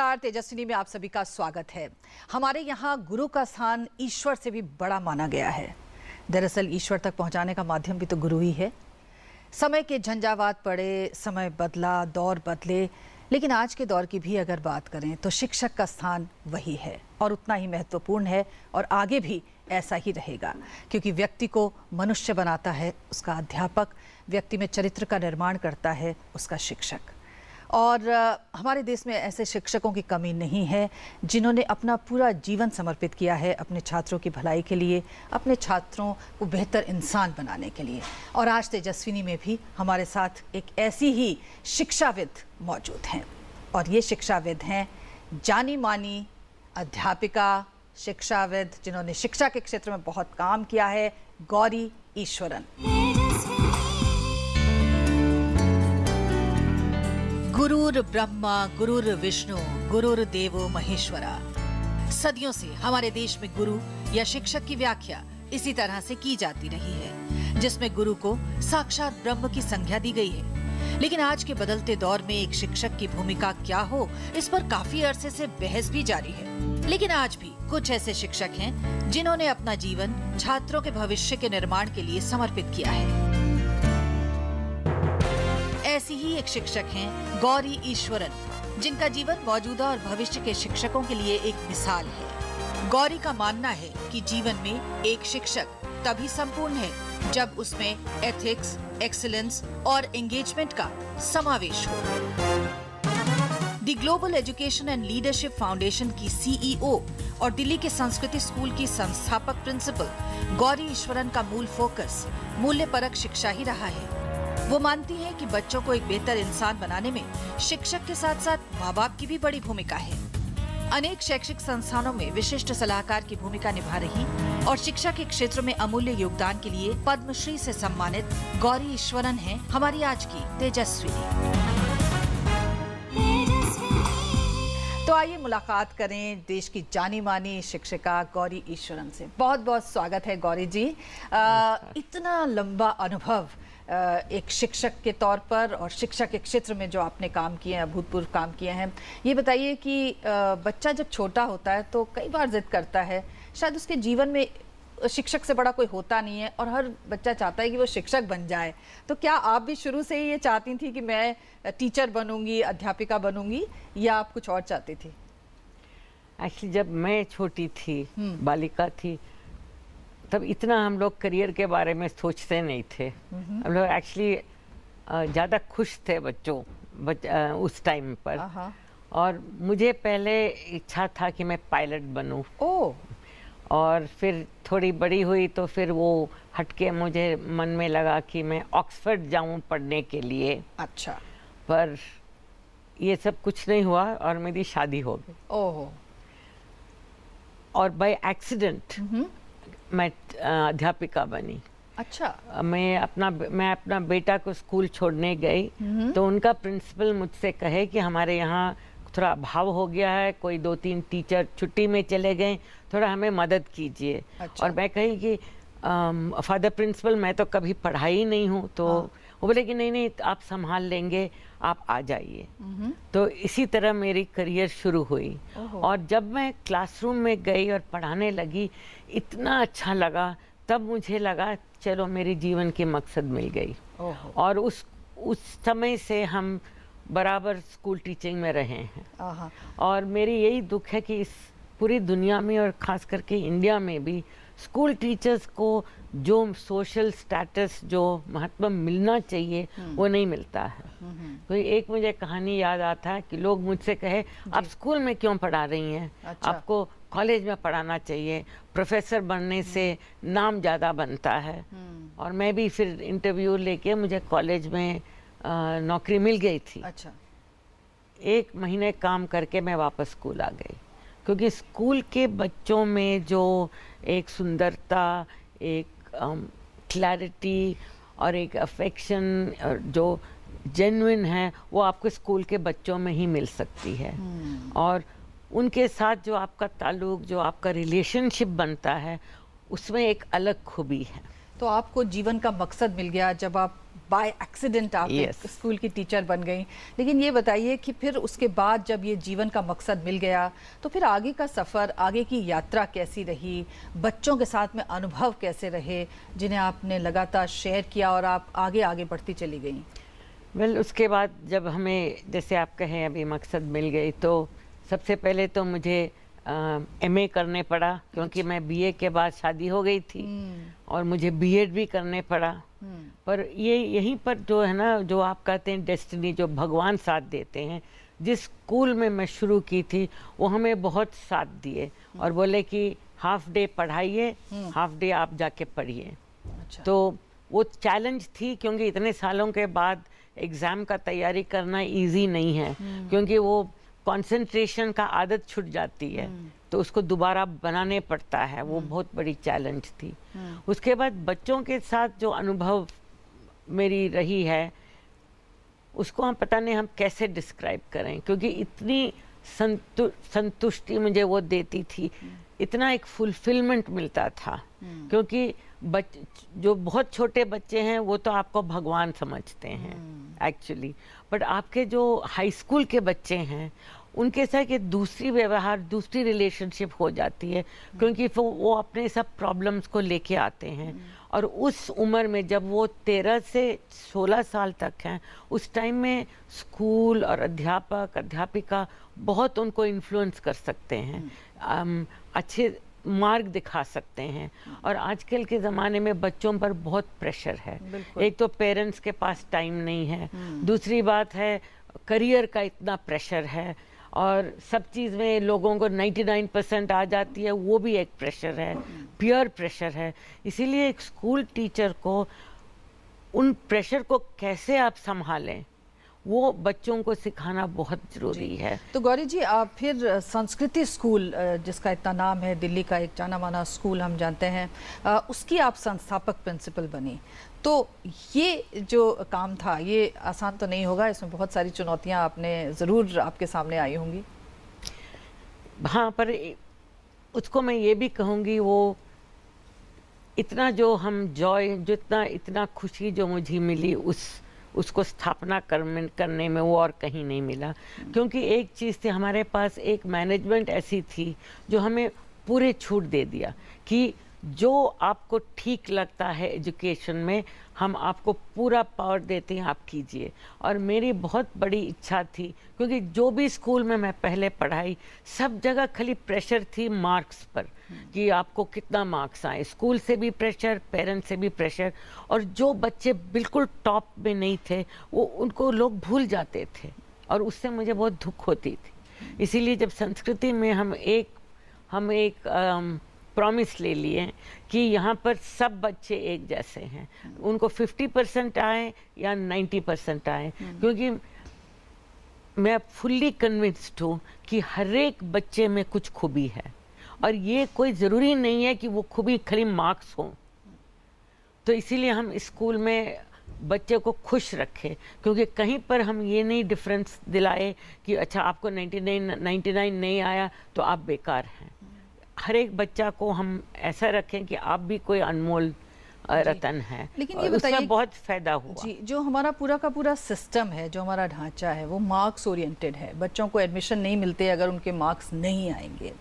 नमस्कार तेजस्विनी में आप सभी का स्वागत है हमारे यहाँ गुरु का स्थान ईश्वर से भी बड़ा माना गया है दरअसल ईश्वर तक पहुँचाने का माध्यम भी तो गुरु ही है समय के झंझावात पड़े समय बदला दौर बदले लेकिन आज के दौर की भी अगर बात करें तो शिक्षक का स्थान वही है और उतना ही महत्वपूर्ण है और आगे भी ऐसा ही रहेगा क्योंकि व्यक्ति को मनुष्य बनाता है उसका अध्यापक व्यक्ति में चरित्र का निर्माण करता है उसका शिक्षक और हमारे देश में ऐसे शिक्षकों की कमी नहीं है जिन्होंने अपना पूरा जीवन समर्पित किया है अपने छात्रों की भलाई के लिए अपने छात्रों को बेहतर इंसान बनाने के लिए और आज तेजस्विनी में भी हमारे साथ एक ऐसी ही शिक्षाविद मौजूद हैं और ये शिक्षाविद हैं जानी मानी अध्यापिका शिक्षाविद जिन्होंने शिक्षा के क्षेत्र में बहुत काम किया है गौरी ईश्वरन गुरुर ब्रह्मा गुरुर विष्णु गुरुर देवो महेश्वरा सदियों से हमारे देश में गुरु या शिक्षक की व्याख्या इसी तरह से की जाती रही है जिसमें गुरु को साक्षात ब्रह्म की संज्ञा दी गई है लेकिन आज के बदलते दौर में एक शिक्षक की भूमिका क्या हो इस पर काफी अरसे से बहस भी जारी है लेकिन आज भी कुछ ऐसे शिक्षक हैं जिन्होंने अपना जीवन छात्रों के भविष्य के निर्माण के लिए समर्पित किया है ऐसी ही एक शिक्षक हैं गौरी ईश्वरन जिनका जीवन मौजूदा और भविष्य के शिक्षकों के लिए एक मिसाल है गौरी का मानना है कि जीवन में एक शिक्षक तभी संपूर्ण है जब उसमें एथिक्स एक्सलेंस और एंगेजमेंट का समावेश हो the global education and leadership foundation की सीईओ e और दिल्ली के संस्कृति स्कूल की संस्थापक प्रिंसिपल गौरी ईश्वरन का मूल फोकस मूल्य परक शिक्षा ही रहा है वो मानती हैं कि बच्चों को एक बेहतर इंसान बनाने में शिक्षक के साथ साथ माँ बाप की भी बड़ी भूमिका है अनेक शैक्षिक संस्थानों में विशिष्ट सलाहकार की भूमिका निभा रही और शिक्षा के क्षेत्र में अमूल्य योगदान के लिए पद्मश्री से सम्मानित गौरी ईश्वरन हैं हमारी आज की तेजस्वी तो आइए मुलाकात करें देश की जानी मानी शिक्षिका गौरी ईश्वरन से बहुत बहुत स्वागत है गौरी जी आ, इतना लंबा अनुभव एक शिक्षक के तौर पर और शिक्षा के क्षेत्र में जो आपने काम किए हैं अभूतपूर्व काम किए हैं ये बताइए कि बच्चा जब छोटा होता है तो कई बार जिद करता है शायद उसके जीवन में शिक्षक से बड़ा कोई होता नहीं है और हर बच्चा चाहता है कि वो शिक्षक बन जाए तो क्या आप भी शुरू से ही ये चाहती थी कि मैं टीचर बनूंगी अध्यापिका बनूंगी या आप कुछ और चाहती थी एक्चुअली जब मैं छोटी थी हम्म। बालिका थी तब इतना हम लोग करियर के बारे में सोचते नहीं थे हम लोग एक्चुअली ज़्यादा खुश थे बच्चों बच, आ, उस टाइम पर और मुझे पहले इच्छा था कि मैं पायलट बनूं ओ और फिर थोड़ी बड़ी हुई तो फिर वो हटके मुझे मन में लगा कि मैं ऑक्सफर्ड जाऊं पढ़ने के लिए अच्छा पर ये सब कुछ नहीं हुआ और मेरी शादी हो गई ओहो और बाय एक्सीडेंट मैं अध्यापिका बनी अच्छा मैं अपना मैं अपना बेटा को स्कूल छोड़ने गई हम्म। तो उनका प्रिंसिपल मुझसे कहे कि हमारे यहाँ थोड़ा अभाव हो गया है कोई दो तीन टीचर छुट्टी में चले गए थोड़ा हमें मदद कीजिए अच्छा। और मैं कही कि फादर प्रिंसिपल मैं तो कभी पढ़ाई नहीं हूँ तो हाँ। वो बोले कि नहीं नहीं आप संभाल लेंगे आप आ जाइए हम्म। तो इसी तरह मेरी करियर शुरू हुई और जब मैं क्लासरूम में गई और पढ़ाने लगी इतना अच्छा लगा तब मुझे लगा चलो मेरे जीवन के मकसद मिल गई और उस उस समय से हम बराबर स्कूल टीचिंग में रहे हैं और मेरी यही दुख है कि इस पूरी दुनिया में और ख़ास करके इंडिया में भी स्कूल टीचर्स को जो सोशल स्टेटस जो महत्व मिलना चाहिए हम्म। वो नहीं मिलता है हम्म, हम्म। कोई एक मुझे कहानी याद आता है कि लोग मुझसे कहे आप स्कूल में क्यों पढ़ा रही हैं अच्छा। आपको कॉलेज में पढ़ाना चाहिए प्रोफेसर बनने से नाम ज़्यादा बनता है और मैं भी फिर इंटरव्यू लेके मुझे कॉलेज में नौकरी मिल गई थी अच्छा एक महीने काम करके मैं वापस स्कूल आ गई क्योंकि स्कूल के बच्चों में जो एक सुंदरता एक क्लैरिटी और एक अफेक्शन जो जेनविन है वो आपको स्कूल के बच्चों में ही मिल सकती है हम्म। और उनके साथ जो आपका ताल्लुक जो आपका रिलेशनशिप बनता है उसमें एक अलग खूबी है तो आपको जीवन का मकसद मिल गया जब आप बाय एक्सीडेंट आप yes. स्कूल की टीचर बन गई लेकिन ये बताइए कि फिर उसके बाद जब ये जीवन का मकसद मिल गया तो फिर आगे का सफ़र आगे की यात्रा कैसी रही बच्चों के साथ में अनुभव कैसे रहे जिन्हें आपने लगातार शेयर किया और आप आगे आगे बढ़ती चली गई वेल well, उसके बाद जब हमें जैसे आप कहें अभी मकसद मिल गई तो सबसे पहले तो मुझे एम ए करने पड़ा क्योंकि अच्छा। मैं बी ए के बाद शादी हो गई थी हम्म। और मुझे बी एड भी करने पड़ा हम्म। पर ये यहीं पर जो है ना जो आप कहते हैं डेस्टिनी जो भगवान साथ देते हैं जिस स्कूल में मैं शुरू की थी वो हमें बहुत साथ दिए हम्म। और बोले कि हाफ डे पढ़ाइए हाफ हम्म। डे आप जाके पढ़िए अच्छा। तो वो चैलेंज थी क्योंकि इतने सालों के बाद एग्ज़ाम का तैयारी करना इजी नहीं है क्योंकि वो कंसंट्रेशन का आदत छूट जाती है तो उसको दोबारा बनाने पड़ता है वो हम्म। बहुत बड़ी चैलेंज थी हम्म। उसके बाद बच्चों के साथ जो अनुभव मेरी रही है उसको हम पता नहीं हम कैसे डिस्क्राइब करें क्योंकि इतनी संतु संतुष्टि मुझे वो देती थी हम्म। इतना एक फुलफिलमेंट मिलता था क्योंकि बच जो बहुत छोटे बच्चे हैं वो तो आपको भगवान समझते हैं एक्चुअली बट आपके जो हाई स्कूल के बच्चे हैं उनके साथ ये दूसरी व्यवहार दूसरी रिलेशनशिप हो जाती है क्योंकि वो अपने सब प्रॉब्लम्स को लेके आते हैं और उस उम्र में जब वो तेरह से सोलह साल तक हैं उस टाइम में स्कूल और अध्यापक अध्यापिका बहुत उनको इन्फ्लुएंस कर सकते हैं अच्छे मार्ग दिखा सकते हैं और आजकल के ज़माने में बच्चों पर बहुत प्रेशर है एक तो पेरेंट्स के पास टाइम नहीं है हम्म। दूसरी बात है करियर का इतना प्रेशर है और सब चीज़ में लोगों को 99 परसेंट आ जाती है वो भी एक प्रेशर है प्योर प्रेशर है इसीलिए एक स्कूल टीचर को उन प्रेशर को कैसे आप संभालें वो बच्चों को सिखाना बहुत ज़रूरी है तो गौरी जी आप फिर संस्कृति स्कूल जिसका इतना नाम है दिल्ली का एक जाना माना स्कूल हम जानते हैं उसकी आप संस्थापक प्रिंसिपल बनी तो ये जो काम था ये आसान तो नहीं होगा इसमें बहुत सारी चुनौतियां आपने ज़रूर आपके सामने आई होंगी हाँ पर उसको मैं ये भी कहूँगी वो इतना जो हम जॉय जितना इतना खुशी जो मुझे मिली उस उसको स्थापना करने में वो और कहीं नहीं मिला क्योंकि एक चीज़ थी हमारे पास एक मैनेजमेंट ऐसी थी जो हमें पूरे छूट दे दिया कि जो आपको ठीक लगता है एजुकेशन में हम आपको पूरा पावर देते हैं आप कीजिए और मेरी बहुत बड़ी इच्छा थी क्योंकि जो भी स्कूल में मैं पहले पढ़ाई सब जगह खाली प्रेशर थी मार्क्स पर कि आपको कितना मार्क्स आए स्कूल से भी प्रेशर पेरेंट्स से भी प्रेशर और जो बच्चे बिल्कुल टॉप में नहीं थे वो उनको लोग भूल जाते थे और उससे मुझे बहुत दुख होती थी इसीलिए जब संस्कृति में हम एक हम एक प्रॉमिस ले लिए कि यहाँ पर सब बच्चे एक जैसे हैं उनको 50 परसेंट आए या 90 परसेंट आए हम्म। क्योंकि मैं फुल्ली कन्विंस्ड हूँ कि हर एक बच्चे में कुछ खूबी है और ये कोई ज़रूरी नहीं है कि वो खूबी खाली मार्क्स हों तो इसीलिए हम स्कूल में बच्चे को खुश रखें क्योंकि कहीं पर हम ये नहीं डिफरेंस दिलाए कि अच्छा आपको 99 99 नहीं आया तो आप बेकार हैं हर एक बच्चा को हम ऐसा रखें कि आप भी कोई अनमोल रतन है लेकिन ये बताइए बहुत फायदा हुआ जी जो हमारा पूरा का पूरा सिस्टम है जो हमारा ढांचा है वो मार्क्स ओरिएंटेड है बच्चों को एडमिशन नहीं मिलते अगर उनके मार्क्स नहीं आएंगे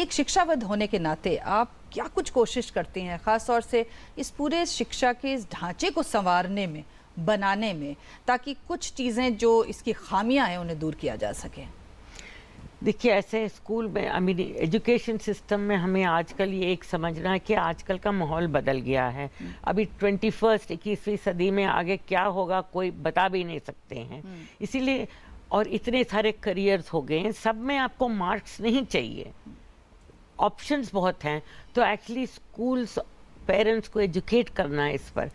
एक शिक्षाविद होने के नाते आप क्या कुछ कोशिश करते हैं ख़ास तौर से इस पूरे शिक्षा के इस ढांचे को संवारने में बनाने में ताकि कुछ चीज़ें जो इसकी खामियां हैं उन्हें दूर किया जा सके देखिए ऐसे स्कूल में आई मीन एजुकेशन सिस्टम में हमें आजकल ये एक समझना है कि आजकल का माहौल बदल गया है हम्म। अभी ट्वेंटी फर्स्ट इक्कीसवीं सदी में आगे क्या होगा कोई बता भी नहीं सकते हैं हम्म। इसीलिए और इतने सारे करियर्स हो गए हैं सब में आपको मार्क्स नहीं चाहिए ऑप्शंस बहुत हैं तो एक्चुअली स्कूल्स पेरेंट्स को एजुकेट करना है इस पर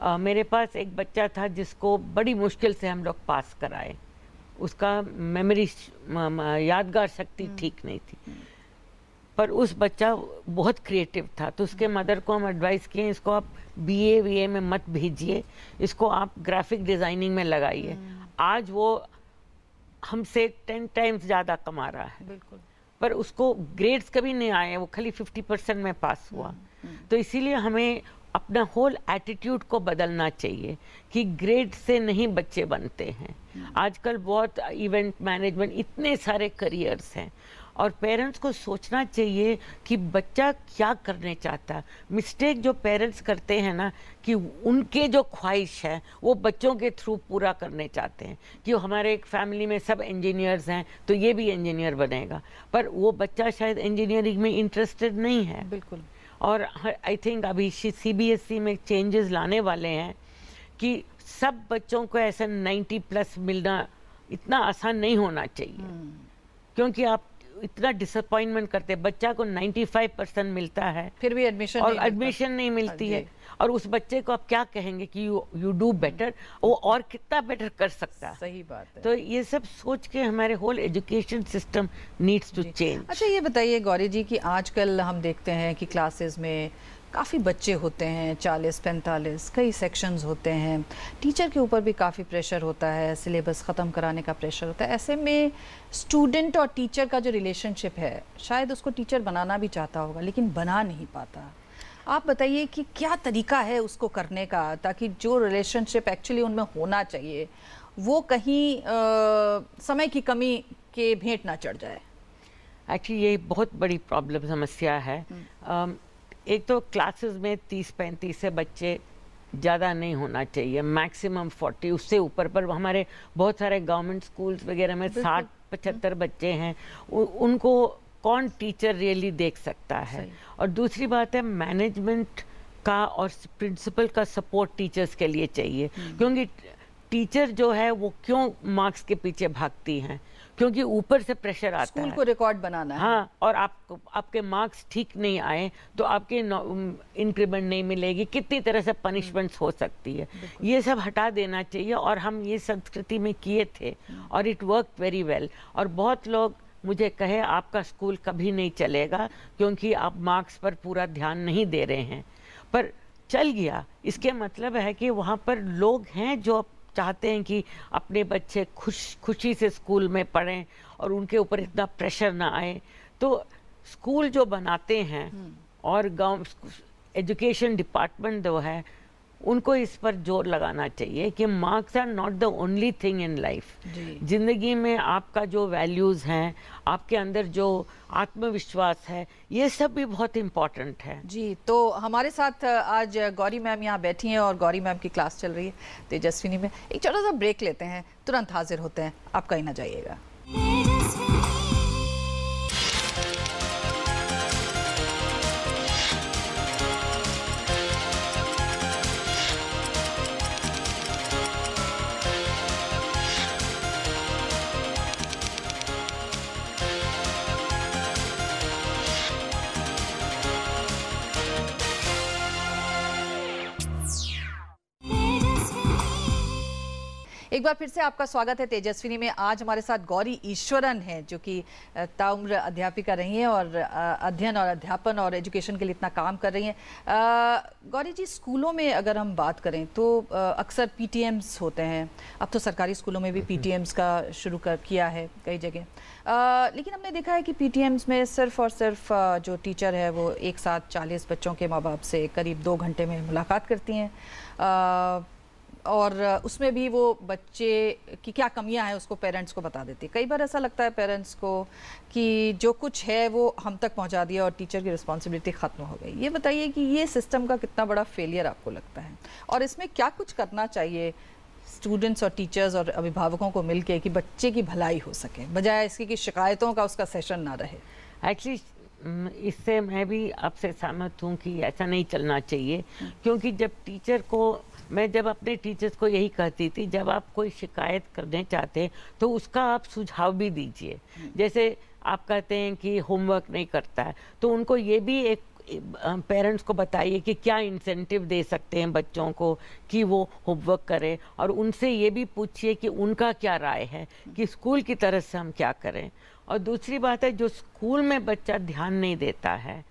आ, मेरे पास एक बच्चा था जिसको बड़ी मुश्किल से हम लोग पास कराए उसका मेमोरी यादगार शक्ति हम्म। ठीक नहीं थी हम्म। पर उस बच्चा बहुत क्रिएटिव था तो उसके मदर हम्म। को हम एडवाइस किए इसको आप वी ए में मत भेजिए इसको आप ग्राफिक डिज़ाइनिंग में लगाइए आज वो हमसे टेन टाइम्स ज़्यादा कमा रहा है बिल्कुल पर उसको ग्रेड्स कभी नहीं आए वो खाली फिफ्टी परसेंट में पास हुआ तो इसीलिए हमें अपना होल एटीट्यूड को बदलना चाहिए कि ग्रेड से नहीं बच्चे बनते हैं आजकल बहुत इवेंट मैनेजमेंट इतने सारे करियर्स हैं और पेरेंट्स को सोचना चाहिए कि बच्चा क्या करने चाहता है मिस्टेक जो पेरेंट्स करते हैं ना कि उनके जो ख्वाहिश है वो बच्चों के थ्रू पूरा करने चाहते हैं कि हमारे एक फैमिली में सब इंजीनियर्स हैं तो ये भी इंजीनियर बनेगा पर वो बच्चा शायद इंजीनियरिंग में इंटरेस्टेड नहीं है बिल्कुल और आई थिंक अभी सी बी एस ई में चेंजेस लाने वाले हैं कि सब बच्चों को ऐसा 90 प्लस मिलना इतना आसान नहीं होना चाहिए हम्म। क्योंकि आप इतना डिसअपॉइंटमेंट करते हैं बच्चा को 95 परसेंट मिलता है फिर भी एडमिशन और एडमिशन नहीं मिलती है हाँ और उस बच्चे को आप क्या कहेंगे कि यू यू डू बेटर वो और कितना बेटर कर सकता है सही बात है तो ये सब सोच के हमारे whole education system needs to change अच्छा ये बताइए गौरी जी कि आजकल हम देखते हैं कि क्लासेस में काफ़ी बच्चे होते हैं चालीस पैंतालीस कई सेक्शंस होते हैं टीचर के ऊपर भी काफ़ी प्रेशर होता है सिलेबस ख़त्म कराने का प्रेशर होता है ऐसे में स्टूडेंट और टीचर का जो रिलेशनशिप है शायद उसको टीचर बनाना भी चाहता होगा लेकिन बना नहीं पाता आप बताइए कि क्या तरीका है उसको करने का ताकि जो रिलेशनशिप एक्चुअली उनमें होना चाहिए वो कहीं आ, समय की कमी के भेंट ना चढ़ जाए एक्चुअली ये बहुत बड़ी प्रॉब्लम समस्या है हम्म। एक तो क्लासेस में तीस पैंतीस से बच्चे ज़्यादा नहीं होना चाहिए मैक्सिमम फोर्टी उससे ऊपर पर हमारे बहुत सारे गवर्नमेंट स्कूल्स वगैरह में साठ पचहत्तर बच्चे हैं उ, उनको कौन टीचर रियली देख सकता है और दूसरी बात है मैनेजमेंट का और प्रिंसिपल का सपोर्ट टीचर्स के लिए चाहिए हम्म। क्योंकि टीचर जो है वो क्यों मार्क्स के पीछे भागती हैं क्योंकि ऊपर से प्रेशर आता स्कूल है स्कूल को रिकॉर्ड बनाना है हाँ और आपको आपके मार्क्स ठीक नहीं आए तो आपके इंक्रीमेंट नहीं मिलेगी कितनी तरह से पनिशमेंट्स हो सकती है ये सब हटा देना चाहिए और हम ये संस्कृति में किए थे और इट वर्क वेरी वेल और बहुत लोग मुझे कहे आपका स्कूल कभी नहीं चलेगा क्योंकि आप मार्क्स पर पूरा ध्यान नहीं दे रहे हैं पर चल गया इसके मतलब है कि वहाँ पर लोग हैं जो चाहते हैं कि अपने बच्चे खुश खुशी से स्कूल में पढ़ें और उनके ऊपर इतना प्रेशर ना आए तो स्कूल जो बनाते हैं हम्म। और गांव एजुकेशन डिपार्टमेंट जो है उनको इस पर जोर लगाना चाहिए कि marks are not the only thing in life जिंदगी में आपका जो वैल्यूज़ हैं आपके अंदर जो आत्मविश्वास है ये सब भी बहुत इम्पॉर्टेंट है जी तो हमारे साथ आज गौरी मैम यहाँ बैठी हैं और गौरी मैम की क्लास चल रही है तेजस्विनी में एक छोटा सा ब्रेक लेते हैं तुरंत हाजिर होते हैं आप कहीं ना जाइएगा बार फिर से आपका स्वागत है तेजस्विनी में आज हमारे साथ गौरी ईश्वरन हैं जो कि ताउम्र अध्यापिका रही हैं और अध्ययन और अध्यापन और एजुकेशन के लिए इतना काम कर रही हैं गौरी जी स्कूलों में अगर हम बात करें तो अक्सर पी होते हैं अब तो सरकारी स्कूलों में भी पी हम्म, हम्म। का शुरू कर किया है कई जगह लेकिन हमने देखा है कि पी में सिर्फ और सिर्फ जो टीचर है वो एक साथ चालीस बच्चों के माँ बाप से करीब दो घंटे में मुलाकात करती हैं और उसमें भी वो बच्चे की क्या कमियां हैं उसको पेरेंट्स को बता देती है कई बार ऐसा लगता है पेरेंट्स को कि जो कुछ है वो हम तक पहुंचा दिया और टीचर की रिस्पॉन्सिबिलिटी ख़त्म हो गई ये बताइए कि ये सिस्टम का कितना बड़ा फेलियर आपको लगता है और इसमें क्या कुछ करना चाहिए स्टूडेंट्स और टीचर्स और अभिभावकों को मिल कि बच्चे की भलाई हो सके बजाय इसके कि शिकायतों का उसका सेशन ना रहे एक्चुअली इससे मैं भी आपसे सहमत हूँ कि ऐसा नहीं चलना चाहिए क्योंकि जब टीचर को मैं जब अपने टीचर्स को यही कहती थी जब आप कोई शिकायत करने चाहते हैं तो उसका आप सुझाव भी दीजिए जैसे आप कहते हैं कि होमवर्क नहीं करता है तो उनको ये भी एक पेरेंट्स को बताइए कि क्या इंसेंटिव दे सकते हैं बच्चों को कि वो होमवर्क करें और उनसे ये भी पूछिए कि उनका क्या राय है कि स्कूल की तरफ से हम क्या करें और दूसरी बात है जो स्कूल में बच्चा ध्यान नहीं देता है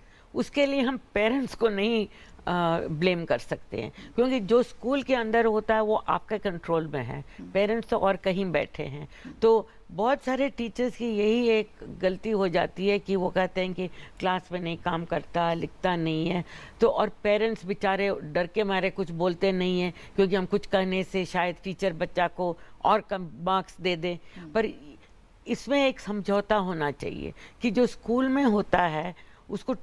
उसके लिए हम पेरेंट्स को नहीं ब्लेम कर सकते हैं क्योंकि जो स्कूल के अंदर होता है वो आपके कंट्रोल में है पेरेंट्स तो और कहीं बैठे हैं तो बहुत सारे टीचर्स की यही एक गलती हो जाती है कि वो कहते हैं कि क्लास में नहीं काम करता लिखता नहीं है तो और पेरेंट्स बेचारे डर के मारे कुछ बोलते नहीं हैं क्योंकि हम कुछ कहने से शायद टीचर बच्चा को और कम मार्क्स दे दें पर इसमें एक समझौता होना चाहिए कि जो स्कूल में होता है उसको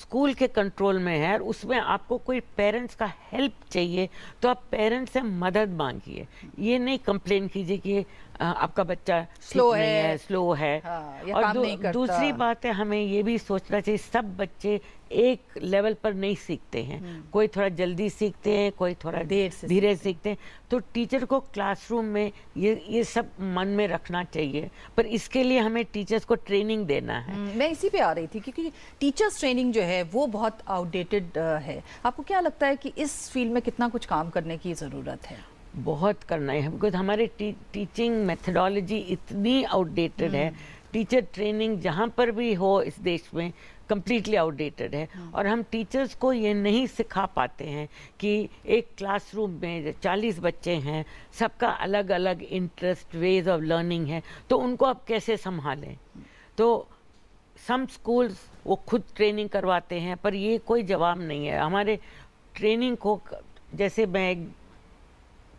स्कूल के कंट्रोल में है और उसमें आपको कोई पेरेंट्स का हेल्प चाहिए तो आप पेरेंट्स से मदद मांगिए ये नहीं कंप्लेन कीजिए कि आपका बच्चा स्लो है, है स्लो है हाँ, और दू, दूसरी बात है हमें ये भी सोचना चाहिए सब बच्चे एक लेवल पर नहीं सीखते हैं हम्म। कोई थोड़ा जल्दी सीखते हैं कोई थोड़ा देर से धीरे सीखते, सीखते हैं तो टीचर को क्लासरूम में ये ये सब मन में रखना चाहिए पर इसके लिए हमें टीचर्स को ट्रेनिंग देना है हम्म, मैं इसी पे आ रही थी क्योंकि टीचर्स ट्रेनिंग जो है वो बहुत आउटडेटेड है आपको क्या लगता है कि इस फील्ड में कितना कुछ काम करने की ज़रूरत है बहुत करना है बिकॉज हमारे टी, टीचिंग मेथडोलॉजी इतनी आउटडेटेड है टीचर hmm. ट्रेनिंग जहाँ पर भी हो इस देश में कम्प्लीटली आउटडेटेड है hmm. और हम टीचर्स को ये नहीं सिखा पाते हैं कि एक क्लासरूम में चालीस बच्चे हैं सबका अलग अलग इंटरेस्ट वेज ऑफ लर्निंग है तो उनको आप कैसे संभालें तो सम स्कूल्स वो खुद ट्रेनिंग करवाते हैं पर ये कोई जवाब नहीं है हमारे ट्रेनिंग को जैसे मैं एक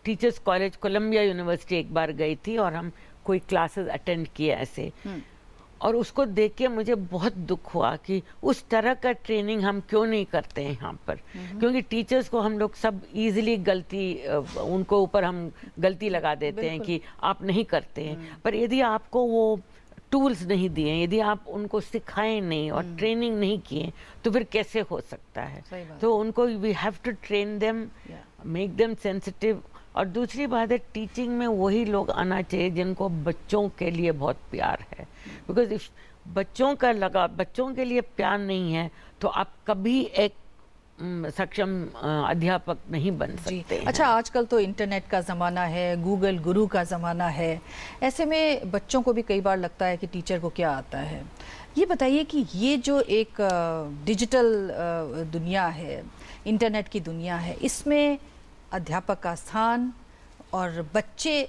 टीचर्स कॉलेज कोलम्बिया यूनिवर्सिटी एक बार गई थी और हम कोई क्लासेस अटेंड किए ऐसे हम्म। और उसको देख के मुझे बहुत दुख हुआ कि उस तरह का ट्रेनिंग हम क्यों नहीं करते हैं यहाँ पर हम्म। क्योंकि टीचर्स को हम लोग सब इजीली गलती उनको ऊपर हम गलती लगा देते हैं कि आप नहीं करते हैं हम्म। पर यदि आपको वो टूल्स नहीं दिए यदि आप उनको सिखाए नहीं और ट्रेनिंग नहीं किए तो फिर कैसे हो सकता है तो उनको we have to train them make them sensitive और दूसरी बात है टीचिंग में वही लोग आना चाहिए जिनको बच्चों के लिए बहुत प्यार है बिकॉज इफ बच्चों का लगा बच्चों के लिए प्यार नहीं है तो आप कभी एक सक्षम अध्यापक नहीं बन सकते अच्छा आजकल तो इंटरनेट का ज़माना है गूगल गुरु का ज़माना है ऐसे में बच्चों को भी कई बार लगता है कि टीचर को क्या आता है ये बताइए कि ये जो एक डिजिटल दुनिया है इंटरनेट की दुनिया है इसमें अध्यापक का स्थान और बच्चे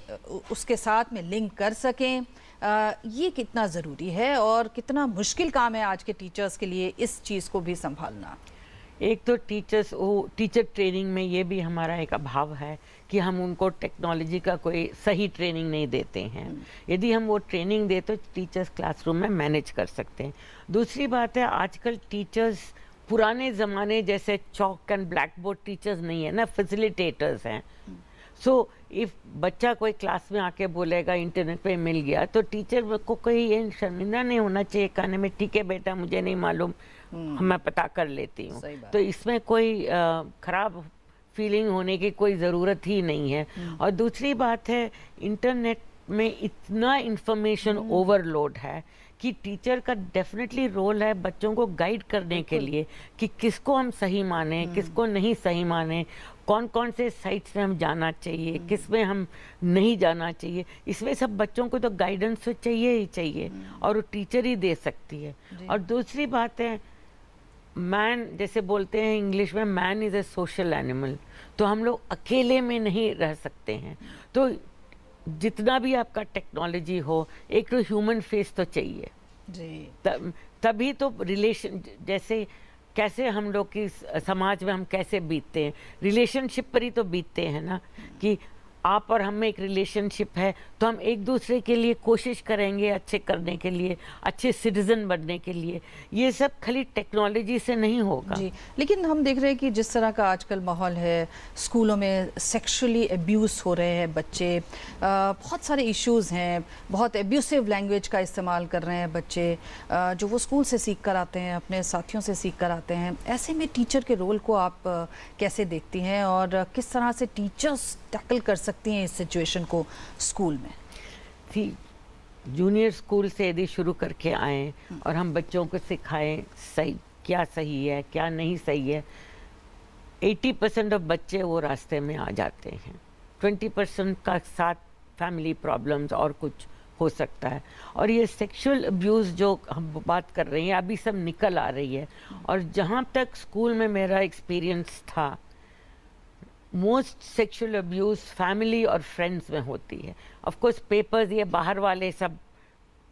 उसके साथ में लिंक कर सकें ये कितना ज़रूरी है और कितना मुश्किल काम है आज के टीचर्स के लिए इस चीज़ को भी संभालना एक तो टीचर्स वो टीचर ट्रेनिंग में ये भी हमारा एक अभाव है कि हम उनको टेक्नोलॉजी का कोई सही ट्रेनिंग नहीं देते हैं हम्म। यदि हम वो ट्रेनिंग दे तो टीचर्स क्लासरूम में मैनेज कर सकते हैं दूसरी बात है आजकल टीचर्स पुराने ज़माने जैसे chalk and blackboard teachers नहीं है ना फैसिलिटेटर्स हैं सो so, इफ बच्चा कोई क्लास में आके बोलेगा इंटरनेट पे मिल गया तो टीचर को कहीं ये शर्मिंदा नहीं होना चाहिए कहने में ठीक है बेटा मुझे नहीं मालूम हम्म। मैं पता कर लेती हूँ तो इसमें कोई ख़राब फीलिंग होने की कोई ज़रूरत ही नहीं है हम्म। और दूसरी बात है इंटरनेट में इतना इंफॉर्मेशन हम्म। ओवरलोड है कि टीचर का डेफिनेटली रोल है बच्चों को गाइड करने के लिए कि किसको हम सही माने हम्म। किसको नहीं सही माने कौन कौन से साइट में हम जाना चाहिए हम्म। किस में हम नहीं जाना चाहिए इसमें सब बच्चों को तो गाइडेंस तो चाहिए ही चाहिए और वो टीचर ही दे सकती है और दूसरी बात है मैन जैसे बोलते हैं इंग्लिश में man is a social animal तो हम लोग अकेले में नहीं रह सकते हैं तो जितना भी आपका टेक्नोलॉजी हो एक तो ह्यूमन फेस तो चाहिए जी तभी तो रिलेशन जैसे कैसे हम लोग की समाज में हम कैसे बीतते हैं रिलेशनशिप पर ही तो बीतते हैं ना कि आप और हम में एक रिलेशनशिप है तो हम एक दूसरे के लिए कोशिश करेंगे अच्छे करने के लिए अच्छे सिटीजन बनने के लिए ये सब खाली टेक्नोलॉजी से नहीं होगा जी लेकिन हम देख रहे हैं कि जिस तरह का आजकल माहौल है स्कूलों में सेक्सुअली एब्यूज़ हो रहे हैं बच्चे आ, बहुत सारे इश्यूज़ हैं बहुत एब्यूसिव लैंग्वेज का इस्तेमाल कर रहे हैं बच्चे आ, जो वो स्कूल से सीख कर आते हैं अपने साथियों से सीख कर आते हैं ऐसे में टीचर के रोल को आप कैसे देखती हैं और किस तरह से टीचर्स टैकल कर सकते सकती हैं इस सिचुएशन को स्कूल में थी जूनियर स्कूल से यदि शुरू करके आए हम्म। और हम बच्चों को सिखाएं सही क्या सही है क्या नहीं सही है 80 परसेंट ऑफ बच्चे वो रास्ते में आ जाते हैं 20 परसेंट का साथ फैमिली प्रॉब्लम्स और कुछ हो सकता है और ये सेक्सुअल अब्यूज़ जो हम बात कर रहे हैं अभी सब निकल आ रही है और जहाँ तक स्कूल में मेरा एक्सपीरियंस था मोस्ट सेक्शुअल अब्यूज़ फैमिली और फ्रेंड्स में होती है ऑफकोर्स पेपर्स ये बाहर वाले सब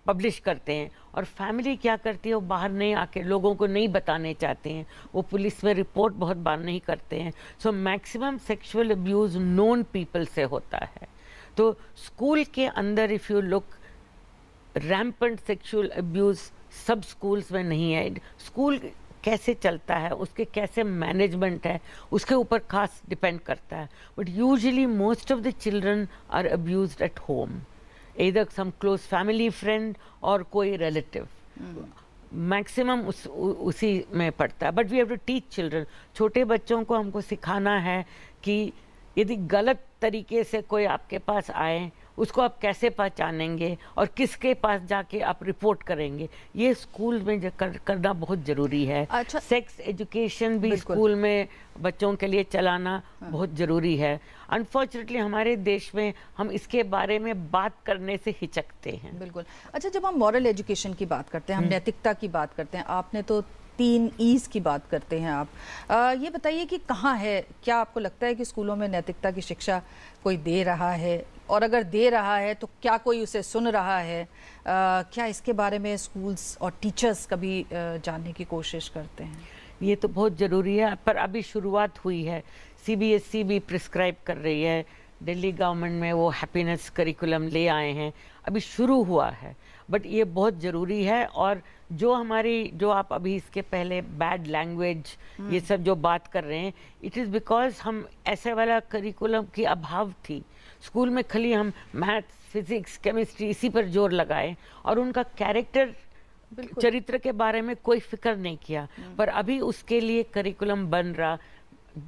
पब्लिश करते हैं और फैमिली क्या करती है वो बाहर नहीं आके लोगों को नहीं बताने चाहते हैं वो पुलिस में रिपोर्ट बहुत बार नहीं करते हैं so maximum sexual abuse known people से होता है तो स्कूल के अंदर if you look rampant sexual abuse सब स्कूल्स में नहीं है स्कूल कैसे चलता है उसके कैसे मैनेजमेंट है उसके ऊपर खास डिपेंड करता है but usually most of the children are abuse at home इधर सम क्लोज फैमिली फ्रेंड और कोई रिलेटिव मैक्सिमम उस उ, उसी में पड़ता है but we have to teach children छोटे बच्चों को हमको सिखाना है कि यदि गलत तरीके से कोई आपके पास आए उसको आप कैसे पहचानेंगे और किसके पास जाके आप रिपोर्ट करेंगे ये स्कूल में कर, करना बहुत ज़रूरी है अच्छा सेक्स एजुकेशन भी स्कूल में बच्चों के लिए चलाना हाँ। बहुत ज़रूरी है अनफॉर्चुनेटली हमारे देश में हम इसके बारे में बात करने से हिचकते हैं बिल्कुल अच्छा जब हम मॉरल एजुकेशन की बात करते हैं हम हम्म। नैतिकता की बात करते हैं आपने तो तीन ईज की बात करते हैं आप आ, ये बताइए कि कहाँ है क्या आपको लगता है कि स्कूलों में नैतिकता की शिक्षा कोई दे रहा है और अगर दे रहा है तो क्या कोई उसे सुन रहा है आ, क्या इसके बारे में स्कूल्स और टीचर्स कभी जानने की कोशिश करते हैं ये तो बहुत ज़रूरी है पर अभी शुरुआत हुई है सीबीएसई e भी प्रिस्क्राइब कर रही है दिल्ली गवर्नमेंट में वो हैप्पीनेस करिकुलम ले आए हैं अभी शुरू हुआ है बट ये बहुत ज़रूरी है और जो हमारी जो आप अभी इसके पहले बैड लैंग्वेज हम्म। ये सब जो बात कर रहे हैं इट इज़ बिकॉज हम ऐसे वाला करिकुलम की अभाव थी स्कूल में खाली हम मैथ्स फिजिक्स केमिस्ट्री इसी पर जोर लगाए और उनका कैरेक्टर चरित्र के बारे में कोई फिक्र नहीं किया हम्म। पर अभी उसके लिए करिकुलम बन रहा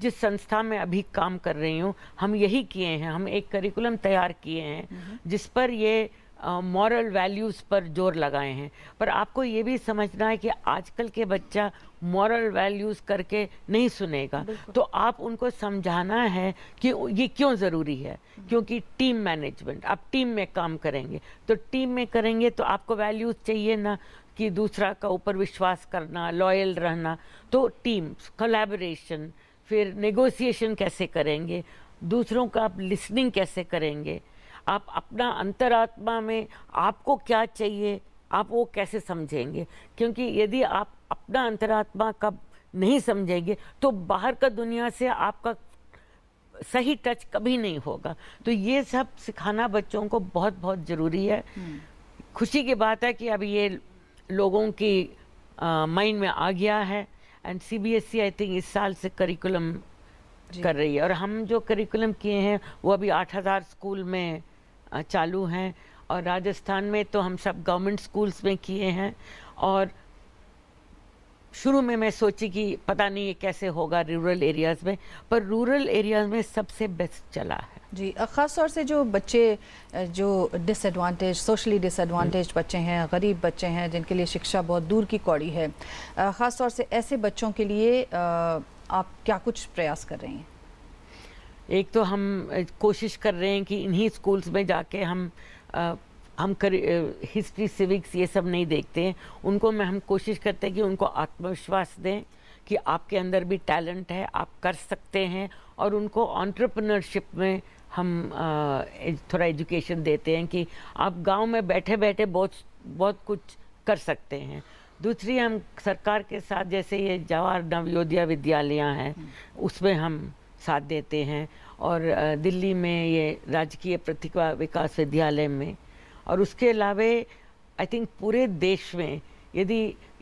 जिस संस्था में अभी काम कर रही हूँ हम यही किए हैं हम एक करिकुलम तैयार किए हैं हम्म। जिस पर ये मॉरल वैल्यूज़ पर जोर लगाए हैं पर आपको ये भी समझना है कि आजकल के बच्चा मॉरल वैल्यूज़ करके नहीं सुनेगा तो आप उनको समझाना है कि ये क्यों ज़रूरी है हम्म। क्योंकि टीम मैनेजमेंट आप टीम में काम करेंगे तो टीम में करेंगे तो आपको वैल्यूज़ चाहिए ना कि दूसरा का ऊपर विश्वास करना लॉयल रहना तो टीम्स कोलेबोरेशन फिर नेगोशिएशन कैसे करेंगे दूसरों का आप लिसनिंग कैसे करेंगे आप अपना अंतरात्मा में आपको क्या चाहिए आप वो कैसे समझेंगे क्योंकि यदि आप अपना अंतरात्मा कब नहीं समझेंगे तो बाहर का दुनिया से आपका सही टच कभी नहीं होगा तो ये सब सिखाना बच्चों को बहुत बहुत ज़रूरी है हम्म। खुशी की बात है कि अब ये लोगों की माइंड में आ गया है and C B S E I think इस साल से करिकुलम कर रही है और हम जो करिकुलम किए हैं वो अभी आठ हज़ार स्कूल में चालू हैं और राजस्थान में तो हम सब गवर्नमेंट स्कूल्स में किए हैं और शुरू में मैं सोची कि पता नहीं ये कैसे होगा रूरल एरियाज़ में पर रूरल एरियाज़ में सबसे बेस्ट चला है जी ख़ास तौर से जो बच्चे जो डिसएडवांटेज सोशली डिसएडवांटेज बच्चे हैं गरीब बच्चे हैं जिनके लिए शिक्षा बहुत दूर की कौड़ी है ख़ास तौर से ऐसे बच्चों के लिए आप क्या कुछ प्रयास कर रही हैं एक तो हम कोशिश कर रहे हैं कि इन्हीं स्कूल्स में जाके हम आ, हम कर हिस्ट्री सिविक्स ये सब नहीं देखते हैं उनको में हम कोशिश करते हैं कि उनको आत्मविश्वास दें कि आपके अंदर भी टैलेंट है आप कर सकते हैं और उनको ऑन्टरप्रनरशिप में हम आ, थोड़ा एजुकेशन देते हैं कि आप गांव में बैठे बैठे बहुत बहुत कुछ कर सकते हैं दूसरी हम सरकार के साथ जैसे ये जवाहर नवोदया विद्यालय हैं हम्म। उसमें हम साथ देते हैं और दिल्ली में ये राजकीय प्रतिभा विकास विद्यालय में और उसके अलावे आई थिंक पूरे देश में यदि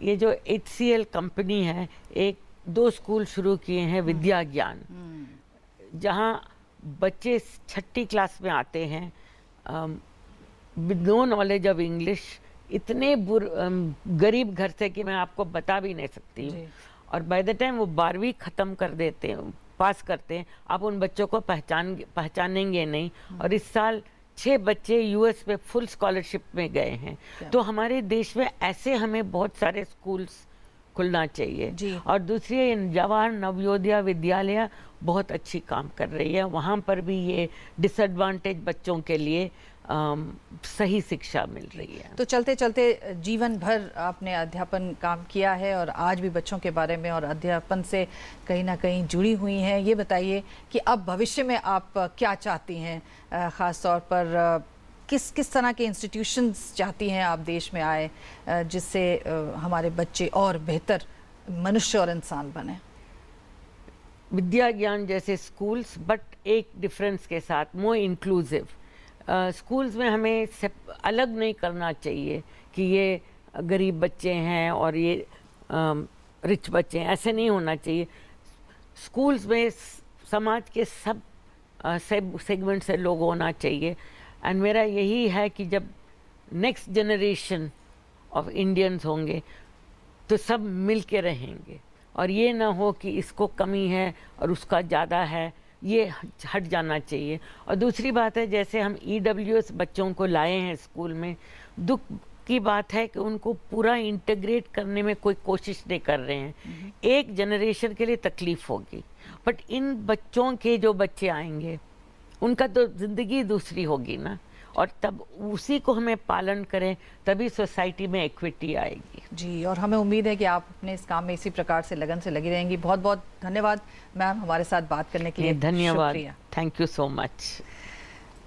ये जो एच सी एल कंपनी है एक दो स्कूल शुरू किए हैं हम्म। विद्या ज्ञान हम्म। जहाँ बच्चे छठी क्लास में आते हैं with no knowledge of English इतने बुर गरीब घर से कि मैं आपको बता भी नहीं सकती हूँ और बाय द टाइम वो बारहवीं ख़त्म कर देते हैं पास करते हैं आप उन बच्चों को पहचान पहचानेंगे नहीं और इस साल छः बच्चे यूएस पे फुल स्कॉलरशिप में गए हैं तो हमारे देश में ऐसे हमें बहुत सारे स्कूल्स खुलना चाहिए और दूसरी जवाहर नवयोध्या विद्यालय बहुत अच्छी काम कर रही है वहाँ पर भी ये डिसएडवांटेज बच्चों के लिए सही शिक्षा मिल रही है तो चलते चलते जीवन भर आपने अध्यापन काम किया है और आज भी बच्चों के बारे में और अध्यापन से कहीं ना कहीं जुड़ी हुई हैं ये बताइए कि अब भविष्य में आप क्या चाहती हैं ख़ास तौर पर किस किस तरह के इंस्टीट्यूशंस चाहती हैं आप देश में आए जिससे हमारे बच्चे और बेहतर मनुष्य और इंसान बने विद्या ज्ञान जैसे स्कूल्स बट एक डिफरेंस के साथ मोर इंक्लूसिव स्कूल्स में हमें अलग नहीं करना चाहिए कि ये गरीब बच्चे हैं और ये रिच बच्चे हैं ऐसे नहीं होना चाहिए स्कूल्स में समाज के सब सेगमेंट से लोग होना चाहिए एंड मेरा यही है कि जब नेक्स्ट जनरेशन ऑफ इंडियंस होंगे तो सब मिल के रहेंगे और ये ना हो कि इसको कमी है और उसका ज़्यादा है ये हट जाना चाहिए और दूसरी बात है जैसे हम ई e बच्चों को लाए हैं स्कूल में दुख की बात है कि उनको पूरा इंटेग्रेट करने में कोई कोशिश नहीं कर रहे हैं हम्म। एक जनरेशन के लिए तकलीफ होगी बट इन बच्चों के जो बच्चे आएंगे उनका तो ज़िंदगी दूसरी होगी ना और तब उसी को हमें पालन करें तभी सोसाइटी में इक्विटी आएगी जी और हमें उम्मीद है कि आप अपने इस काम में इसी प्रकार से लगन से लगी रहेंगी बहुत बहुत धन्यवाद मैम हमारे साथ बात करने के लिए धन्यवाद थैंक यू सो मच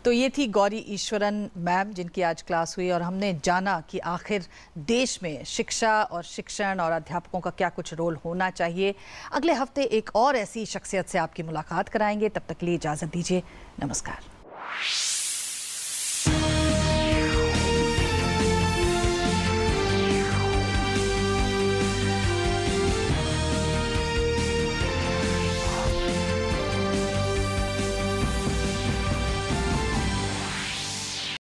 तो ये थी गौरी ईश्वरन मैम जिनकी आज क्लास हुई और हमने जाना कि आखिर देश में शिक्षा और शिक्षण और अध्यापकों का क्या कुछ रोल होना चाहिए अगले हफ्ते एक और ऐसी शख्सियत से आपकी मुलाकात कराएंगे तब तक लिए इजाज़त दीजिए नमस्कार